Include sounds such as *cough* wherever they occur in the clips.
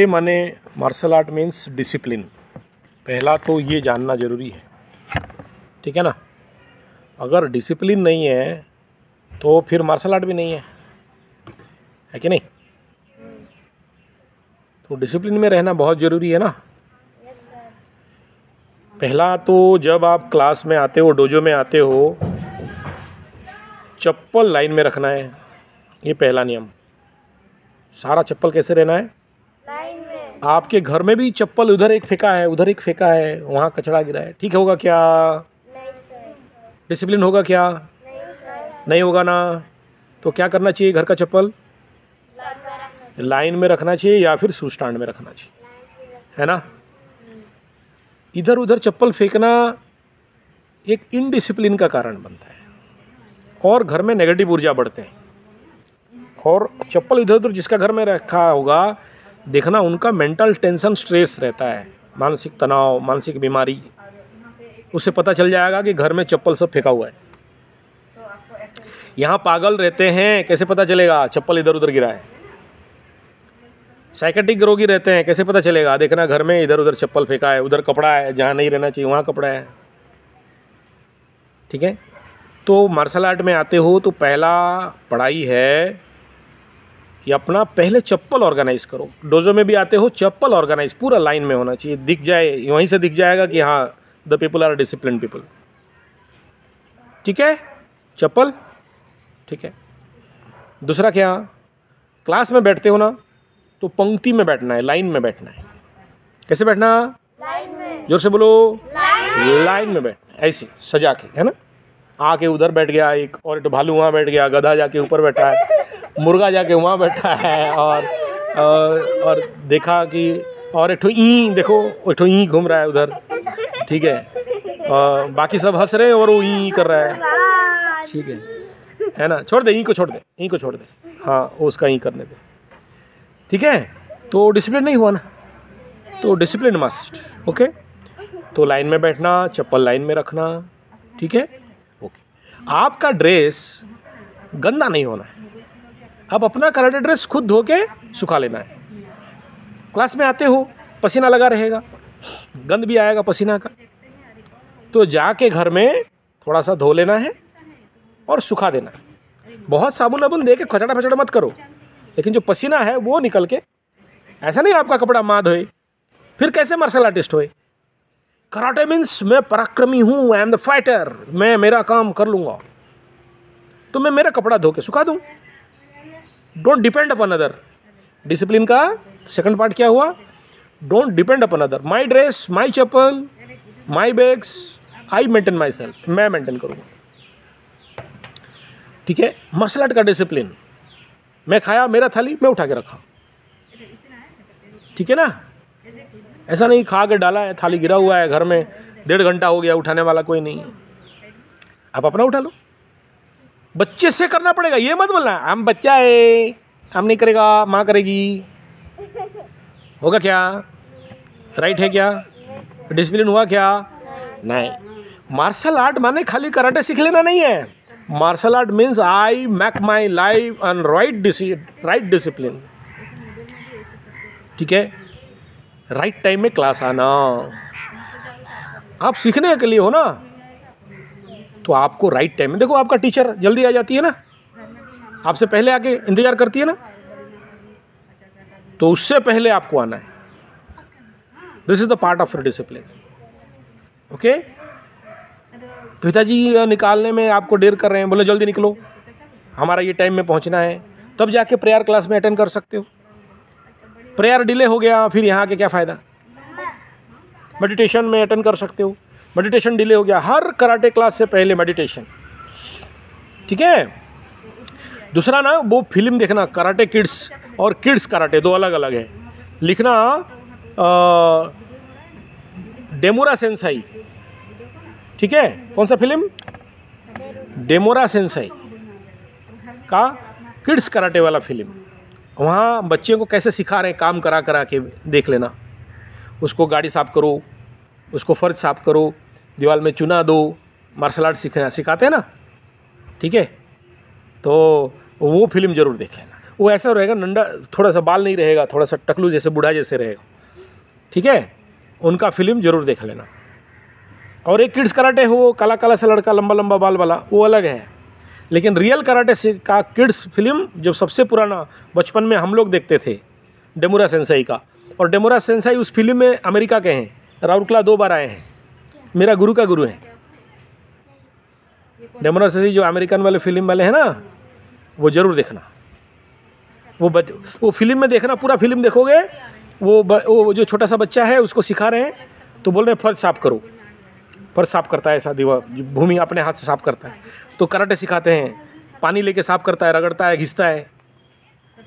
ये माने martial art means discipline पहला तो ये जानना ज़रूरी है ठीक है ना अगर डिसिप्लिन नहीं है तो फिर मार्शल आर्ट भी नहीं है है कि नहीं तो डिसिप्लिन में रहना बहुत ज़रूरी है ना पहला तो जब आप क्लास में आते हो डोजो में आते हो चप्पल लाइन में रखना है ये पहला नियम सारा चप्पल कैसे रहना है आपके घर में भी चप्पल उधर एक फेंका है उधर एक फेंका है वहाँ कचरा गिरा है ठीक होगा क्या डिसिप्लिन होगा क्या नहीं होगा ना तो क्या करना चाहिए घर का चप्पल लाइन में रखना चाहिए या फिर सुस्टैंड स्टैंड में रखना चाहिए है ना इधर उधर चप्पल फेंकना एक इनडिसिप्लिन का कारण बनता है और घर में नेगेटिव ऊर्जा बढ़ते हैं और चप्पल इधर उधर जिसका घर में रखा होगा देखना उनका मेंटल टेंशन स्ट्रेस रहता है मानसिक तनाव मानसिक बीमारी उससे पता चल जाएगा कि घर में चप्पल सब फेंका हुआ है यहाँ पागल रहते हैं कैसे पता चलेगा चप्पल इधर उधर गिरा है साइकेटिक रोगी रहते हैं कैसे पता चलेगा देखना घर में इधर उधर चप्पल फेंका है उधर कपड़ा है जहाँ नहीं रहना चाहिए वहाँ कपड़ा है ठीक है तो मार्शल आर्ट में आते हो तो पहला पढ़ाई है कि अपना पहले चप्पल ऑर्गेनाइज करो डोजो में भी आते हो चप्पल ऑर्गेनाइज पूरा लाइन में होना चाहिए दिख जाए वहीं से दिख जाएगा कि हाँ the people are discipline people ठीक है चप्पल ठीक है दूसरा क्या क्लास में बैठते हो ना तो पंक्ति में बैठना है लाइन में बैठना है कैसे बैठना जोर से बोलो लाइन में बैठना ऐसे सजा के है ना आके उधर बैठ गया एक और एक भालू वहाँ बैठ गया गधा जाके ऊपर बैठा है मुर्गा जाके वहाँ बैठा है और और देखा कि और एक ई देखो एक ई घूम रहा है उधर ठीक है और बाकी सब हंस रहे हैं और वो ई कर रहा है ठीक है है ना छोड़ दे ई को छोड़ दे ई को छोड़ दे हाँ उसका ई करने दे ठीक है तो डिसिप्लिन नहीं हुआ ना तो डिसिप्लिन मस्ट ओके तो लाइन में बैठना चप्पल लाइन में रखना ठीक है ओके आपका ड्रेस गंदा नहीं होना है अब अपना करंट एड्रेस खुद धो के सुखा लेना है क्लास में आते हो पसीना लगा रहेगा गंद भी आएगा पसीना का तो जाके घर में थोड़ा सा धो लेना है और सुखा देना है बहुत साबुन वाबुन दे के खचड़ा फचड़ा मत करो लेकिन जो पसीना है वो निकल के ऐसा नहीं आपका कपड़ा माँ धोए फिर कैसे मार्शल आर्टिस्ट होए कराटे मीन्स मैं पराक्रमी हूँ आई एम द फाइटर मैं मेरा काम कर लूँगा तो मैं मेरा कपड़ा धो के सुखा दूँ don't depend upon other discipline का सेकंड पार्ट क्या हुआ don't depend upon other my dress my chappal my bags I maintain myself मैं मेंटेन करूँगा ठीक है मसलट का डिसिप्लिन मैं खाया मेरा थाली मैं उठा के रखा ठीक है ना ऐसा नहीं खा के डाला है थाली गिरा हुआ है घर में डेढ़ घंटा हो गया उठाने वाला कोई नहीं है आप अपना उठा लो बच्चे से करना पड़ेगा ये मत बोलना हम बच्चा है हम नहीं करेगा माँ करेगी होगा क्या राइट है क्या डिसिप्लिन हुआ क्या नहीं मार्शल आर्ट माने खाली कराटे सीख लेना नहीं है martial art means I make my life and right right discipline ठीक है राइट टाइम में क्लास आना आप सीखने के लिए हो ना तो आपको राइट टाइम में देखो आपका टीचर जल्दी आ जाती है ना आपसे पहले आके इंतज़ार करती है ना तो उससे पहले आपको आना है this is the part of your discipline okay पिताजी निकालने में आपको देर कर रहे हैं बोले जल्दी निकलो हमारा ये टाइम में पहुंचना है तब जाके प्रेयर क्लास में अटेंड कर सकते हो प्रेयर डिले हो गया फिर यहाँ के क्या फ़ायदा मेडिटेशन में अटेंड कर सकते हो मेडिटेशन डिले हो गया हर कराटे क्लास से पहले मेडिटेशन ठीक है दूसरा ना वो फिल्म देखना कराटे किड्स और किड्स कराटे दो अलग अलग है लिखना डेमोरा सेंसाई ठीक है कौन सा फिल्म डेमोरा सेंसाई का किड्स कराटे वाला फिल्म वहाँ बच्चियों को कैसे सिखा रहे हैं काम करा करा के देख लेना उसको गाड़ी साफ़ करो उसको फर्ज साफ़ करो दीवार में चुना दो मार्शल आर्ट सीखना सिखाते हैं ना ठीक है तो वो फिल्म ज़रूर देख लेना वो ऐसा रहेगा नंडा थोड़ा सा बाल नहीं रहेगा थोड़ा सा टकलू जैसे बूढ़ा जैसे रहेगा ठीक है उनका फिल्म ज़रूर देख लेना और एक किड्स कराटे हो काला काला सा लड़का लंबा लंबा बाल वाला वो अलग है लेकिन रियल कराटे का किड्स फिल्म जो सबसे पुराना बचपन में हम लोग देखते थे डेमोरा सेंसाई का और डेमोरा सेंसाई उस फिल्म में अमेरिका के हैं राउरकला दो बार आए हैं मेरा गुरु का गुरु है डेमोरा शशि जो अमेरिकन वाले फिल्म वाले हैं ना वो ज़रूर देखना वो बच वो फिल्म में देखना पूरा फिल्म देखोगे वो ब, वो जो छोटा सा बच्चा है उसको सिखा रहे हैं तो बोल रहे हैं फर्ज साफ करो फर्ज साफ करता है ऐसा दीवा भूमि अपने हाथ से साफ करता है तो कराटे सिखाते हैं पानी लेके साफ करता है रगड़ता है घिसता है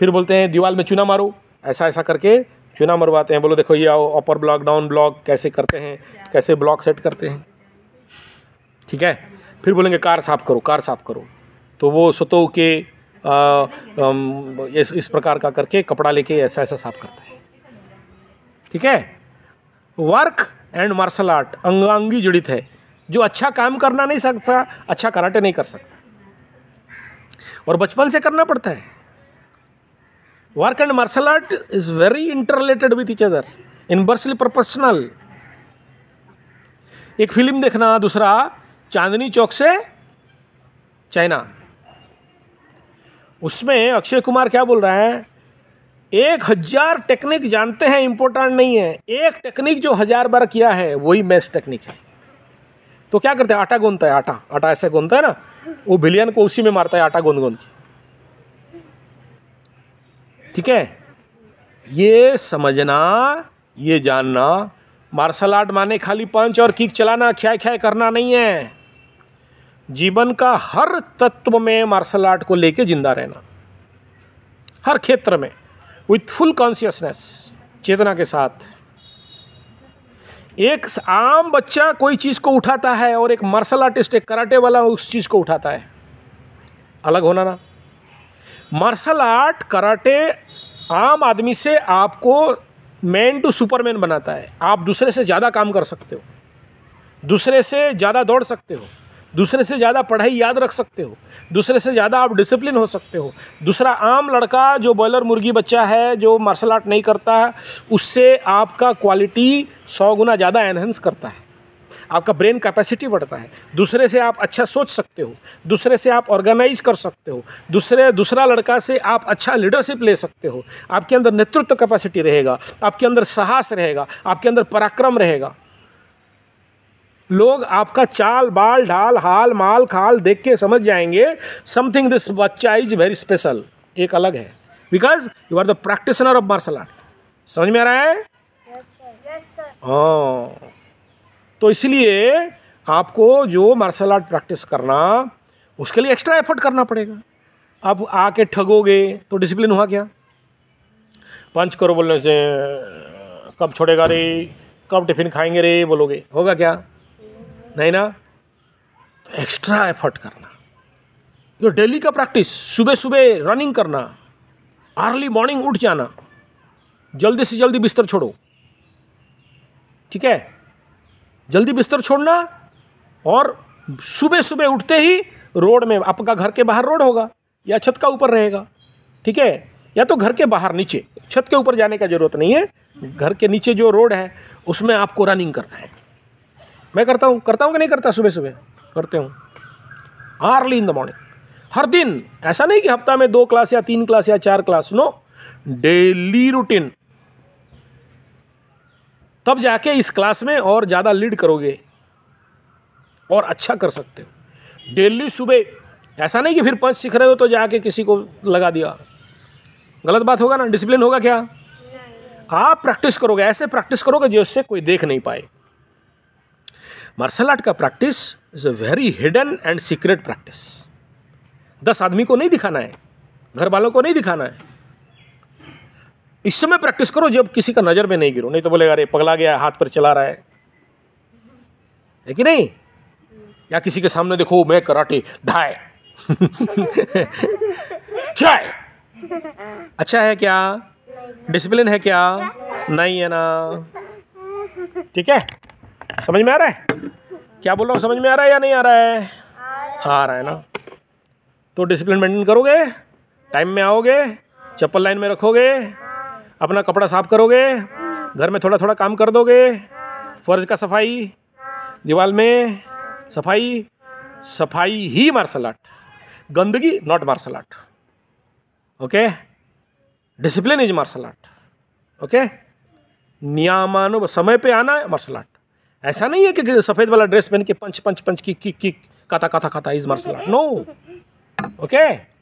फिर बोलते हैं दीवार में चूना मारो ऐसा ऐसा करके चुना मरवाते हैं बोलो देखो ये आओ अपर ब्लॉक डाउन ब्लॉक कैसे करते हैं कैसे ब्लॉक सेट करते हैं ठीक है फिर बोलेंगे कार साफ करो कार साफ करो तो वो सतो के आ, आ, इस इस प्रकार का करके कपड़ा लेके ऐसा ऐसा साफ करते हैं ठीक है वर्क एंड मार्शल आर्ट अंगांगी जुड़ित है जो अच्छा काम करना नहीं सकता अच्छा कराटे नहीं कर सकता और बचपन से करना पड़ता है Work and martial art is very interrelated with each other, inversely proportional. एक फिल्म देखना दूसरा चांदनी चौक से चाइना उसमें अक्षय कुमार क्या बोल रहा है एक हजार टेक्निक जानते हैं इंपॉर्टेंट नहीं है एक टेक्निक जो हजार बार किया है वही बेस्ट टेक्निक है तो क्या करते हैं आटा गूंदता है आटा आटा ऐसे गूंदता है ना वो बिलियन को उसी में मारता है आटा गूंद गूंद के ठीक है ये समझना ये जानना मार्शल आर्ट माने खाली पंच और किक चलाना ख्याय ख्याय करना नहीं है जीवन का हर तत्व में मार्शल आर्ट को लेके जिंदा रहना हर क्षेत्र में विथ फुल कॉन्सियसनेस चेतना के साथ एक आम बच्चा कोई चीज़ को उठाता है और एक मार्शल आर्टिस्ट एक कराटे वाला उस चीज़ को उठाता है अलग होना ना मार्शल आर्ट कराटे आम आदमी से आपको मैन टू सुपरमैन बनाता है आप दूसरे से ज़्यादा काम कर सकते हो दूसरे से ज़्यादा दौड़ सकते हो दूसरे से ज़्यादा पढ़ाई याद रख सकते हो दूसरे से ज़्यादा आप डिसिप्लिन हो सकते हो दूसरा आम लड़का जो बॉयलर मुर्गी बच्चा है जो मार्शल आर्ट नहीं करता उससे आपका क्वालिटी सौ गुना ज़्यादा एनहेंस करता है आपका ब्रेन कैपेसिटी बढ़ता है दूसरे से आप अच्छा सोच सकते हो दूसरे से आप ऑर्गेनाइज कर सकते हो दूसरे दूसरा लड़का से आप अच्छा लीडरशिप ले सकते हो आपके अंदर नेतृत्व कैपेसिटी रहेगा आपके अंदर साहस रहेगा आपके अंदर पराक्रम रहेगा लोग आपका चाल बाल ढाल हाल माल खाल देख के समझ जाएंगे समथिंग दिस बच्चा इज वेरी स्पेशल एक अलग है because you are the practitioner of martial art समझ में आ रहा है sir. yes, हाँ। तो इसलिए आपको जो मार्शल आर्ट प्रैक्टिस करना उसके लिए एक्स्ट्रा एफर्ट करना पड़ेगा आप आके ठगोगे तो डिसिप्लिन हुआ क्या पंच करो बोलने से कब छोड़ेगा रे कब टिफिन खाएंगे रे बोलोगे होगा क्या नहीं ना तो एक्स्ट्रा एफर्ट करना जो डेली का प्रैक्टिस सुबह सुबह रनिंग करना अर्ली मॉर्निंग उठ जाना जल्दी से जल्दी बिस्तर छोड़ो ठीक है जल्दी बिस्तर छोड़ना और सुबह सुबह उठते ही रोड में आपका घर के बाहर रोड होगा या छत का ऊपर रहेगा ठीक है या तो घर के बाहर नीचे छत के ऊपर जाने का ज़रूरत नहीं है घर के नीचे जो रोड है उसमें आपको रनिंग करना है मैं करता हूँ करता हूँ कि नहीं करता सुबह सुबह करते हूँ आर्ली इन द मॉर्निंग हर दिन ऐसा नहीं कि हफ्ता में दो क्लास या तीन क्लास या चार क्लास नो डेली रूटीन तब जाके इस क्लास में और ज़्यादा लीड करोगे और अच्छा कर सकते हो डेली सुबह ऐसा नहीं कि फिर पंच सीख रहे हो तो जाके किसी को लगा दिया गलत बात होगा ना डिसिप्लिन होगा क्या आप हाँ, प्रैक्टिस करोगे ऐसे प्रैक्टिस करोगे जो उससे कोई देख नहीं पाए मार्शल आर्ट का practice is a very hidden and secret practice दस आदमी को नहीं दिखाना है घर वालों को नहीं दिखाना है इस समय प्रैक्टिस करो जब किसी का नज़र में नहीं गिरो नहीं तो बोलेगा अरे पगला गया हाथ पर चला रहा है है कि नहीं या किसी के सामने देखो मैं कराटे ढाए *laughs* क्या है अच्छा है क्या डिसिप्लिन है क्या नहीं है ना ठीक है समझ में आ रहा है क्या बोल रहा हूँ समझ में आ रहा है या नहीं आ रहा है आ रहा है ना तो डिसिप्लिन मेंटेन करोगे टाइम में आओगे चप्पल लाइन में रखोगे अपना कपड़ा साफ करोगे घर में थोड़ा थोड़ा काम कर दोगे फर्ज का सफाई दीवार में सफाई सफाई ही मार्शल आर्ट गंदगी not martial art okay discipline is martial art okay नियमानु समय पे आना है मार्शल आर्ट ऐसा नहीं है कि सफ़ेद वाला ड्रेस पहन के पंच पंच पंच की kick kick kata kata kata is martial art no okay